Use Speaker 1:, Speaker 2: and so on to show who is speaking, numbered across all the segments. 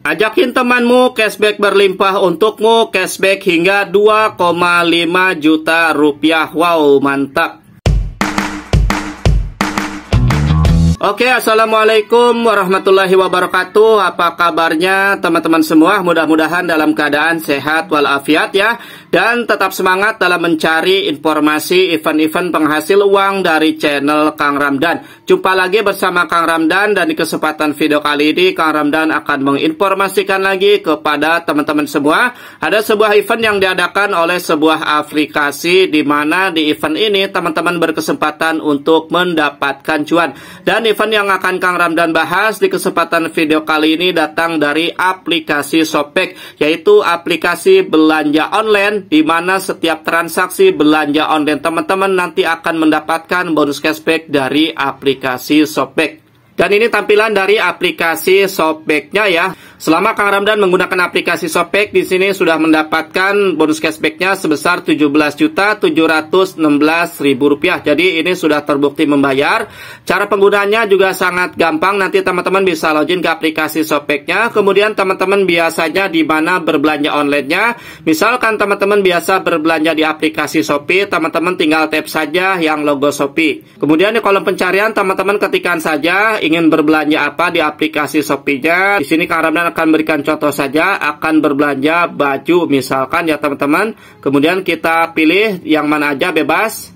Speaker 1: Ajakin temanmu cashback berlimpah untukmu cashback hingga 2,5 juta rupiah. Wow, mantap. Oke, Assalamualaikum warahmatullahi wabarakatuh. Apa kabarnya teman-teman semua? Mudah-mudahan dalam keadaan sehat walafiat ya. Dan tetap semangat dalam mencari informasi event-event penghasil uang dari channel Kang Ramdan. Jumpa lagi bersama Kang Ramdan dan di kesempatan video kali ini Kang Ramdan akan menginformasikan lagi kepada teman-teman semua. Ada sebuah event yang diadakan oleh sebuah aplikasi di mana di event ini teman-teman berkesempatan untuk mendapatkan cuan. Dan event yang akan Kang Ramdan bahas di kesempatan video kali ini datang dari aplikasi Sopek, yaitu aplikasi belanja online di mana setiap transaksi belanja online teman-teman nanti akan mendapatkan bonus cashback dari aplikasi Sopek. Dan ini tampilan dari aplikasi Sopeknya ya. Selama Kang Ramdan menggunakan aplikasi Shopee di sini sudah mendapatkan bonus cashbacknya sebesar rp rupiah. Jadi ini sudah terbukti membayar. Cara penggunaannya juga sangat gampang. Nanti teman-teman bisa login ke aplikasi Shopee-nya. Kemudian teman-teman biasanya di mana berbelanja online-nya. Misalkan teman-teman biasa berbelanja di aplikasi Shopee, teman-teman tinggal tap saja yang logo Shopee. Kemudian di kolom pencarian teman-teman ketikkan saja ingin berbelanja apa di aplikasi Shopee-nya. Di sini Kang Ramdan akan berikan contoh saja akan berbelanja baju misalkan ya teman-teman. Kemudian kita pilih yang mana aja bebas.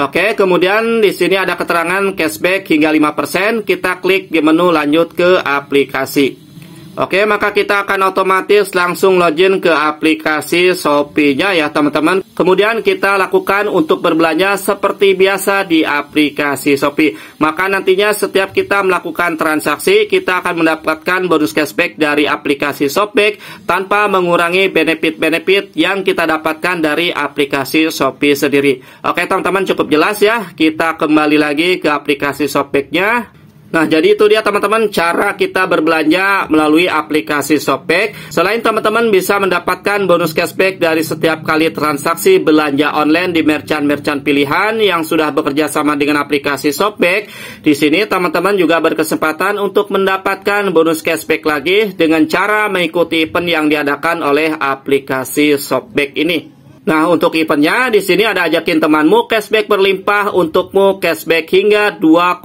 Speaker 1: Oke, kemudian di sini ada keterangan cashback hingga 5%. Kita klik di menu lanjut ke aplikasi. Oke, maka kita akan otomatis langsung login ke aplikasi Shopee-nya ya teman-teman. Kemudian kita lakukan untuk berbelanja seperti biasa di aplikasi Shopee. Maka nantinya setiap kita melakukan transaksi, kita akan mendapatkan bonus cashback dari aplikasi Shopee tanpa mengurangi benefit-benefit yang kita dapatkan dari aplikasi Shopee sendiri. Oke, teman-teman cukup jelas ya. Kita kembali lagi ke aplikasi Shopee-nya. Nah, jadi itu dia teman-teman cara kita berbelanja melalui aplikasi Shopee Selain teman-teman bisa mendapatkan bonus cashback dari setiap kali transaksi belanja online di merchant-merchant pilihan yang sudah bekerja sama dengan aplikasi Shopee di sini teman-teman juga berkesempatan untuk mendapatkan bonus cashback lagi dengan cara mengikuti event yang diadakan oleh aplikasi Shopee ini. Nah, untuk eventnya di sini ada ajakin temanmu cashback berlimpah untukmu cashback hingga 2,5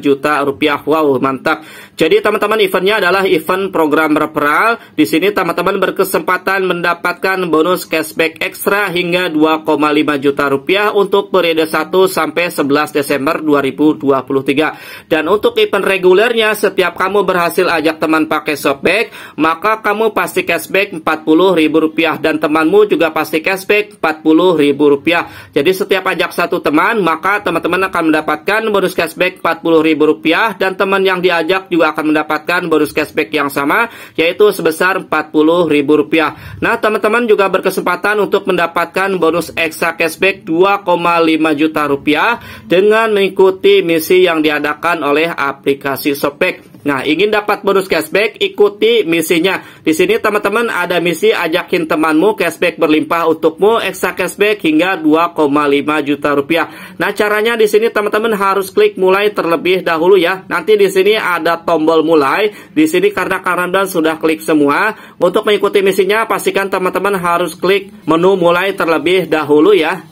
Speaker 1: juta rupiah. Wow, mantap. Jadi teman-teman eventnya adalah event program referral. Di sini teman-teman berkesempatan mendapatkan bonus cashback ekstra hingga 2,5 juta rupiah untuk periode 1 sampai 11 Desember 2023. Dan untuk event regulernya setiap kamu berhasil ajak teman pakai shopback, maka kamu pasti cashback 40 ribu rupiah dan temanmu juga pasti cashback 40 ribu rupiah. Jadi setiap ajak satu teman, maka teman-teman akan mendapatkan bonus cashback 40 ribu rupiah dan teman yang diajak juga akan mendapatkan bonus cashback yang sama yaitu sebesar Rp40.000. Nah, teman-teman juga berkesempatan untuk mendapatkan bonus extra cashback 2,5 juta rupiah dengan mengikuti misi yang diadakan oleh aplikasi Shopback. Nah, ingin dapat bonus cashback, ikuti misinya di sini teman-teman ada misi ajakin temanmu cashback berlimpah untukmu extra cashback hingga 2,5 juta rupiah. Nah caranya di sini teman-teman harus klik mulai terlebih dahulu ya. Nanti di sini ada tombol mulai. Di sini karena Karandan sudah klik semua. Untuk mengikuti misinya pastikan teman-teman harus klik menu mulai terlebih dahulu ya.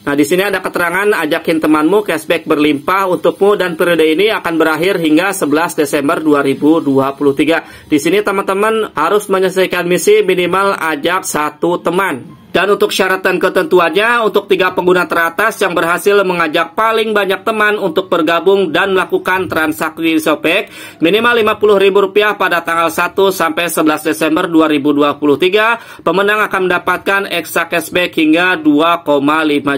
Speaker 1: Nah, di sini ada keterangan ajakin temanmu cashback berlimpah untukmu dan periode ini akan berakhir hingga 11 Desember 2023. Di sini teman-teman harus menyelesaikan misi minimal ajak satu teman. Dan untuk syarat dan ketentuannya, untuk tiga pengguna teratas yang berhasil mengajak paling banyak teman untuk bergabung dan melakukan transaksi Shopee minimal Rp50.000 pada tanggal 1 sampai 11 Desember 2023, pemenang akan mendapatkan extra cashback hingga 2,5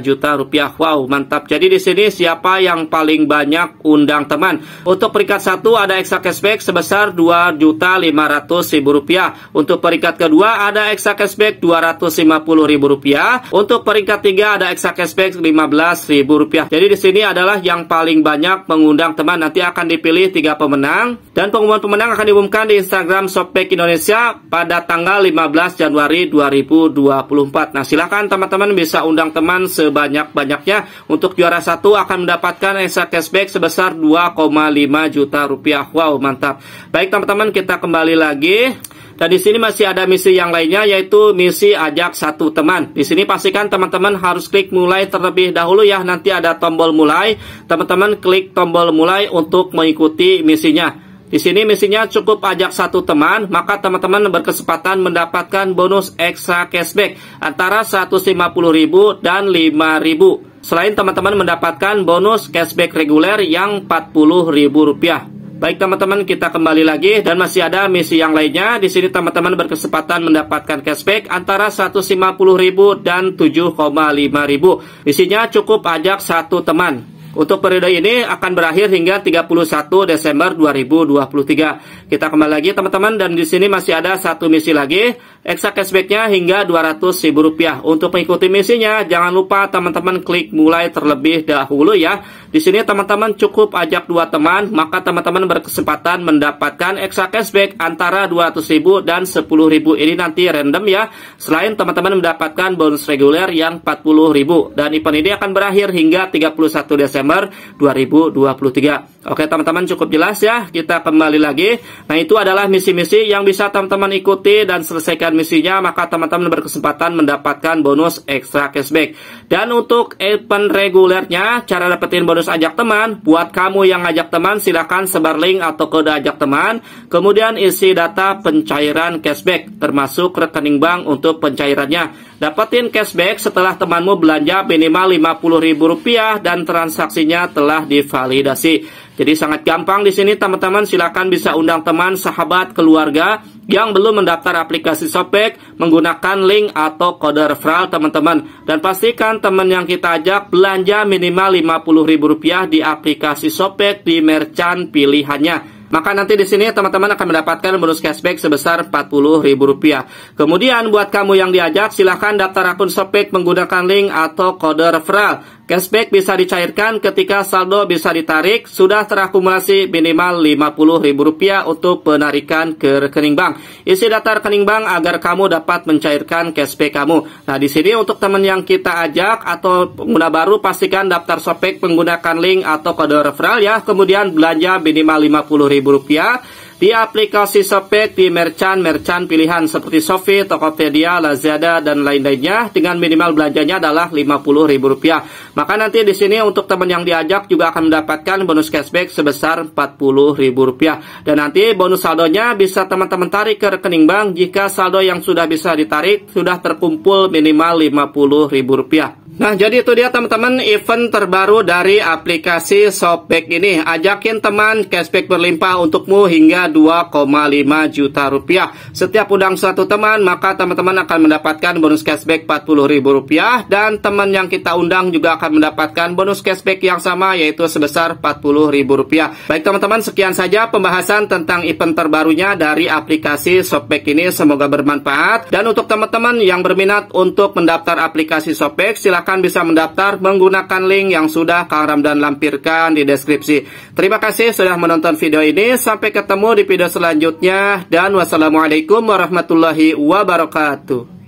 Speaker 1: juta rupiah. Wow, mantap. Jadi di sini siapa yang paling banyak undang teman. Untuk peringkat satu ada extra cashback sebesar Rp2.500.000. Untuk peringkat kedua ada extra cashback Rp250 Rp50.000. Untuk peringkat 3 ada Exa Cashback Rp15.000. Jadi di sini adalah yang paling banyak mengundang teman nanti akan dipilih tiga pemenang dan pengumuman pemenang akan diumumkan di Instagram Shopback Indonesia pada tanggal 15 Januari 2024. Nah, silahkan teman-teman bisa undang teman sebanyak-banyaknya. Untuk juara satu akan mendapatkan Exa Cashback sebesar 2,5 juta rupiah. Wow, mantap. Baik teman-teman, kita kembali lagi. Dan di sini masih ada misi yang lainnya yaitu misi ajak satu teman. Di sini pastikan teman-teman harus klik mulai terlebih dahulu ya. Nanti ada tombol mulai. Teman-teman klik tombol mulai untuk mengikuti misinya. Di sini misinya cukup ajak satu teman, maka teman-teman berkesempatan mendapatkan bonus extra cashback antara 150.000 dan 5.000. Selain teman-teman mendapatkan bonus cashback reguler yang Rp40.000. Baik teman-teman, kita kembali lagi dan masih ada misi yang lainnya. Di sini teman-teman berkesempatan mendapatkan cashback antara 150.000 dan 7,5.000. Isinya cukup ajak satu teman. Untuk periode ini akan berakhir hingga 31 Desember 2023. Kita kembali lagi teman-teman dan di sini masih ada satu misi lagi eksa cashbacknya hingga Rp200.000. Untuk mengikuti misinya, jangan lupa teman-teman klik mulai terlebih dahulu ya. Di sini teman-teman cukup ajak dua teman, maka teman-teman berkesempatan mendapatkan eksa cashback antara Rp200.000 dan Rp10.000. Ini nanti random ya. Selain teman-teman mendapatkan bonus reguler yang Rp40.000 dan event ini akan berakhir hingga 31 Desember 2023. Oke, teman-teman cukup jelas ya. Kita kembali lagi. Nah, itu adalah misi-misi yang bisa teman-teman ikuti dan selesaikan misi misinya, maka teman-teman berkesempatan mendapatkan bonus ekstra cashback. Dan untuk event regulernya, cara dapetin bonus ajak teman, buat kamu yang ajak teman, silahkan sebar link atau kode ajak teman, kemudian isi data pencairan cashback, termasuk rekening bank untuk pencairannya. dapetin cashback setelah temanmu belanja minimal Rp50.000 dan transaksinya telah divalidasi. Jadi sangat gampang di sini teman-teman silahkan bisa undang teman, sahabat, keluarga yang belum mendaftar aplikasi Shopback menggunakan link atau kode referral teman-teman dan pastikan teman yang kita ajak belanja minimal Rp50.000 di aplikasi Shopback di merchant pilihannya maka nanti di sini teman-teman akan mendapatkan bonus cashback sebesar Rp40.000. Kemudian buat kamu yang diajak silahkan daftar akun Shopback menggunakan link atau kode referral Cashback bisa dicairkan ketika saldo bisa ditarik sudah terakumulasi minimal Rp50.000 untuk penarikan ke rekening bank. Isi data rekening bank agar kamu dapat mencairkan cashback kamu. Nah, di sini untuk teman yang kita ajak atau pengguna baru pastikan daftar sopek menggunakan link atau kode referral ya. Kemudian belanja minimal Rp50.000 di aplikasi Shopee, di merchant-merchant pilihan seperti Shopee, Tokopedia, Lazada, dan lain-lainnya dengan minimal belanjanya adalah Rp50.000. Maka nanti di sini untuk teman yang diajak juga akan mendapatkan bonus cashback sebesar Rp40.000. Dan nanti bonus saldonya bisa teman-teman tarik ke rekening bank jika saldo yang sudah bisa ditarik sudah terkumpul minimal Rp50.000. Nah, jadi itu dia teman-teman event terbaru dari aplikasi Shopback ini. Ajakin teman cashback berlimpah untukmu hingga 2,5 juta rupiah. Setiap undang satu teman, maka teman-teman akan mendapatkan bonus cashback 40 ribu rupiah dan teman yang kita undang juga akan mendapatkan bonus cashback yang sama yaitu sebesar 40 ribu rupiah Baik teman-teman, sekian saja pembahasan tentang event terbarunya dari aplikasi Shopback ini. Semoga bermanfaat. Dan untuk teman-teman yang berminat untuk mendaftar aplikasi Shopback, silahkan silahkan bisa mendaftar menggunakan link yang sudah Kang Ramdan lampirkan di deskripsi. Terima kasih sudah menonton video ini. Sampai ketemu di video selanjutnya dan wassalamualaikum warahmatullahi wabarakatuh.